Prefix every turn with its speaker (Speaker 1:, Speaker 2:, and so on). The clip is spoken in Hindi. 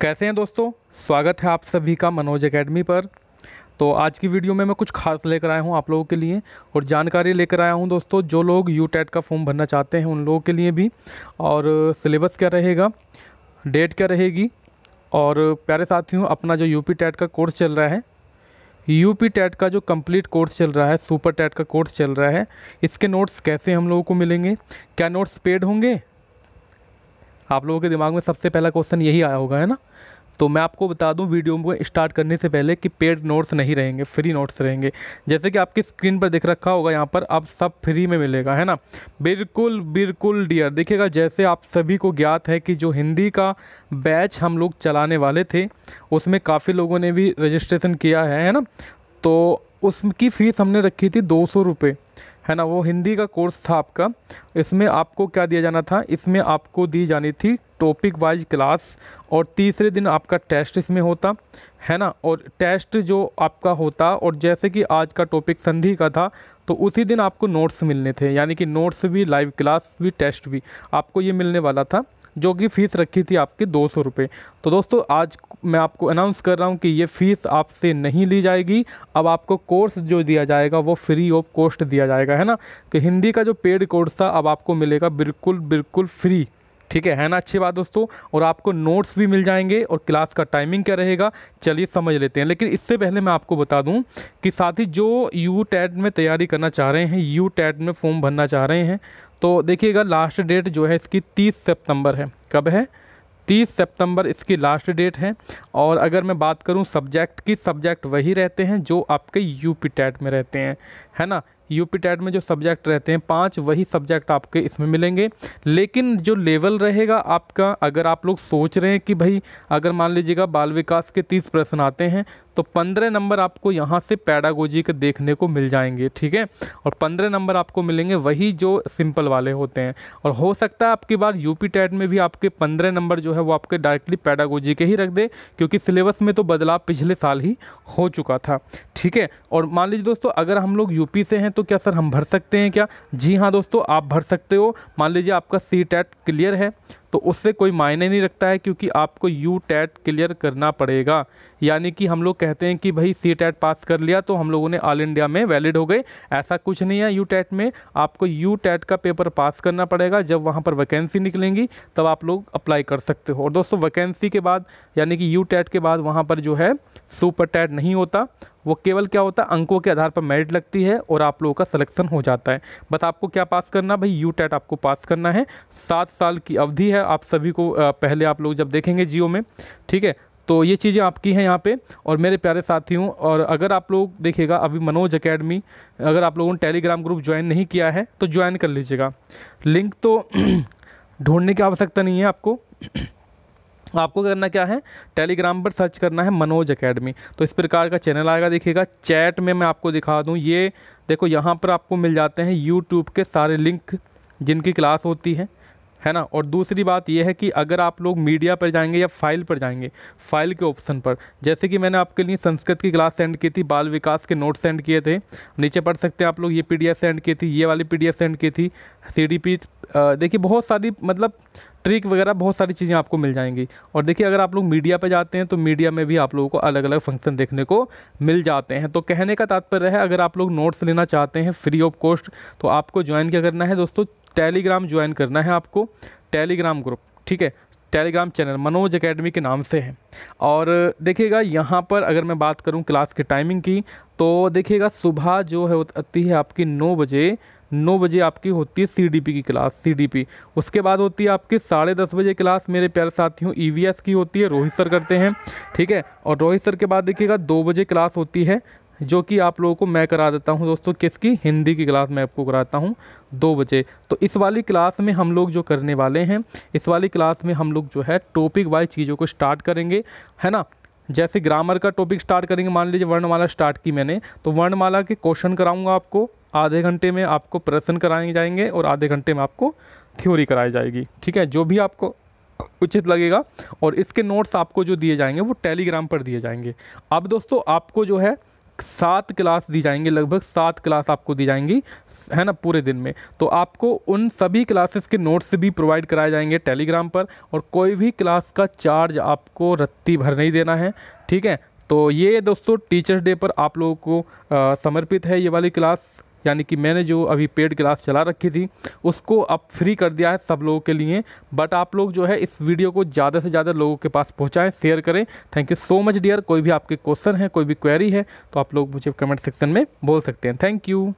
Speaker 1: कैसे हैं दोस्तों स्वागत है आप सभी का मनोज एकेडमी पर तो आज की वीडियो में मैं कुछ खास लेकर आया हूं आप लोगों के लिए और जानकारी लेकर आया हूं दोस्तों जो लोग यू टैट e का फॉर्म भरना चाहते हैं उन लोगों के लिए भी और सिलेबस क्या रहेगा डेट क्या रहेगी और प्यारे साथियों अपना जो यू पी e e का कोर्स चल रहा है यू पी का जो कंप्लीट कोर्स चल रहा है सुपर टैट का कोर्स चल रहा है इसके नोट्स कैसे हम लोगों को मिलेंगे क्या नोट्स पेड होंगे आप लोगों के दिमाग में सबसे पहला क्वेश्चन यही आया होगा है ना तो मैं आपको बता दूं वीडियो को स्टार्ट करने से पहले कि पेड नोट्स नहीं रहेंगे फ्री नोट्स रहेंगे जैसे कि आपकी स्क्रीन पर दिख रखा होगा यहाँ पर आप सब फ्री में मिलेगा है ना बिल्कुल बिल्कुल डियर देखिएगा जैसे आप सभी को ज्ञात है कि जो हिंदी का बैच हम लोग चलाने वाले थे उसमें काफ़ी लोगों ने भी रजिस्ट्रेशन किया है है ना तो उसकी फ़ीस हमने रखी थी दो सौ रुपये है ना वो हिंदी का कोर्स था आपका इसमें आपको क्या दिया जाना था इसमें आपको दी जानी थी टॉपिक वाइज क्लास और तीसरे दिन आपका टेस्ट इसमें होता है ना और टेस्ट जो आपका होता और जैसे कि आज का टॉपिक संधि का था तो उसी दिन आपको नोट्स मिलने थे यानी कि नोट्स भी लाइव क्लास भी टेस्ट भी आपको ये मिलने वाला था जो कि फ़ीस रखी थी आपकी दो सौ रुपये तो दोस्तों आज मैं आपको अनाउंस कर रहा हूँ कि ये फ़ीस आपसे नहीं ली जाएगी अब आपको कोर्स जो दिया जाएगा वो फ्री ऑफ कॉस्ट दिया जाएगा है ना कि हिंदी का जो पेड कोर्स था अब आपको मिलेगा बिल्कुल बिल्कुल फ्री ठीक है है ना अच्छी बात दोस्तों और आपको नोट्स भी मिल जाएंगे और क्लास का टाइमिंग क्या रहेगा चलिए समझ लेते हैं लेकिन इससे पहले मैं आपको बता दूं कि साथ ही जो यू टैड में तैयारी करना चाह रहे हैं यू टैड में फॉर्म भरना चाह रहे हैं तो देखिएगा लास्ट डेट जो है इसकी तीस सितंबर है कब है तीस सितंबर इसकी लास्ट डेट है और अगर मैं बात करूं सब्जेक्ट की सब्जेक्ट वही रहते हैं जो आपके यूपी पी टैट में रहते हैं है ना यूपी टैट में जो सब्जेक्ट रहते हैं पांच वही सब्जेक्ट आपके इसमें मिलेंगे लेकिन जो लेवल रहेगा आपका अगर आप लोग सोच रहे हैं कि भाई अगर मान लीजिएगा बाल विकास के तीस प्रश्न आते हैं तो पंद्रह नंबर आपको यहाँ से पैडागोजी के देखने को मिल जाएंगे ठीक है और पंद्रह नंबर आपको मिलेंगे वही जो सिंपल वाले होते हैं और हो सकता है आपकी बार यूपी टैट में भी आपके पंद्रह नंबर जो है वो आपके डायरेक्टली पैडागोजी के ही रख दे क्योंकि सिलेबस में तो बदलाव पिछले साल ही हो चुका था ठीक है और मान लीजिए दोस्तों अगर हम लोग यूपी से हैं तो तो क्या सर हम भर सकते हैं क्या जी हाँ दोस्तों आप भर सकते हो मान लीजिए आपका सी टैट क्लियर है तो उससे कोई मायने नहीं रखता है क्योंकि आपको यू टैट क्लियर करना पड़ेगा यानी कि हम लोग कहते हैं कि भाई सी टैट पास कर लिया तो हम लोगों ने ऑल इंडिया में वैलिड हो गए ऐसा कुछ नहीं है यू टैट में आपको यू टैट का पेपर पास करना पड़ेगा जब वहाँ पर वैकेंसी निकलेंगी तब आप लोग अप्लाई कर सकते हो और दोस्तों वैकेंसी के बाद यानी कि यू टैट के बाद वहाँ पर जो है सुपर टैट नहीं होता वो केवल क्या होता है अंकों के आधार पर मेरिट लगती है और आप लोगों का सिलेक्शन हो जाता है बस आपको क्या पास करना भाई यू टैट आपको पास करना है सात साल की अवधि है आप सभी को पहले आप लोग जब देखेंगे जियो में ठीक है तो ये चीज़ें आपकी हैं यहाँ पे और मेरे प्यारे साथियों और अगर आप लोग देखिएगा अभी मनोज अकेडमी अगर आप लोगों ने टेलीग्राम ग्रुप ज्वाइन नहीं किया है तो ज्वाइन कर लीजिएगा लिंक तो ढूंढने की आवश्यकता नहीं है आपको आपको करना क्या है टेलीग्राम पर सर्च करना है मनोज अकेडमी तो इस प्रकार का चैनल आएगा देखिएगा चैट में मैं आपको दिखा दूँ ये देखो यहाँ पर आपको मिल जाते हैं यूट्यूब के सारे लिंक जिनकी क्लास होती है है ना और दूसरी बात यह है कि अगर आप लोग मीडिया पर जाएंगे या फाइल पर जाएंगे फाइल के ऑप्शन पर जैसे कि मैंने आपके लिए संस्कृत की क्लास सेंड की थी बाल विकास के नोट सेंड किए थे नीचे पढ़ सकते हैं आप लोग ये पीडीएफ सेंड की थी ये वाली पीडीएफ सेंड की थी सीडीपी देखिए बहुत सारी मतलब ट्रिक वगैरह बहुत सारी चीज़ें आपको मिल जाएंगी और देखिए अगर आप लोग मीडिया पर जाते हैं तो मीडिया में भी आप लोगों को अलग अलग फंक्शन देखने को मिल जाते हैं तो कहने का तात्पर्य है अगर आप लोग नोट्स लेना चाहते हैं फ्री ऑफ कॉस्ट तो आपको ज्वाइन क्या करना है दोस्तों टेलीग्राम ज्वाइन करना है आपको टेलीग्राम ग्रुप ठीक है टेलीग्राम चैनल मनोज एकेडमी के नाम से है और देखिएगा यहाँ पर अगर मैं बात करूँ क्लास की टाइमिंग की तो देखिएगा सुबह जो है होती है आपकी नौ बजे नौ बजे आपकी होती है सीडीपी की क्लास सीडीपी उसके बाद होती है आपकी साढ़े दस बजे क्लास मेरे प्यारे साथियों ईवीएस e की होती है रोहित सर करते हैं ठीक है और रोहित सर के बाद देखिएगा दो बजे क्लास होती है जो कि आप लोगों को मैं करा देता हूँ दोस्तों किसकी हिंदी की क्लास मैं आपको कराता हूँ दो बजे तो इस वाली क्लास में हम लोग जो करने वाले हैं इस वाली क्लास में हम लोग जो है टॉपिक वाइज चीज़ों को स्टार्ट करेंगे है ना जैसे ग्रामर का टॉपिक स्टार्ट करेंगे मान लीजिए वर्णमाला स्टार्ट की मैंने तो वर्णमाला के क्वेश्चन कराऊँगा आपको आधे घंटे में आपको प्रश्न कराए जाएंगे और आधे घंटे में आपको थ्योरी कराई जाएगी ठीक है जो भी आपको उचित लगेगा और इसके नोट्स आपको जो दिए जाएंगे वो टेलीग्राम पर दिए जाएंगे अब दोस्तों आपको जो है सात क्लास दी जाएंगी लगभग सात क्लास आपको दी जाएंगी है ना पूरे दिन में तो आपको उन सभी क्लासेस के नोट्स भी प्रोवाइड कराए जाएंगे टेलीग्राम पर और कोई भी क्लास का चार्ज आपको रत्ती भर नहीं देना है ठीक है तो ये दोस्तों टीचर्स डे पर आप लोगों को समर्पित है ये वाली क्लास यानी कि मैंने जो अभी पेड क्लास चला रखी थी उसको अब फ्री कर दिया है सब लोगों के लिए बट आप लोग जो है इस वीडियो को ज़्यादा से ज़्यादा लोगों के पास पहुँचाएँ शेयर करें thank you so much dear कोई भी आपके क्वेश्चन है कोई भी क्वेरी है तो आप लोग मुझे कमेंट सेक्शन में बोल सकते हैं थैंक यू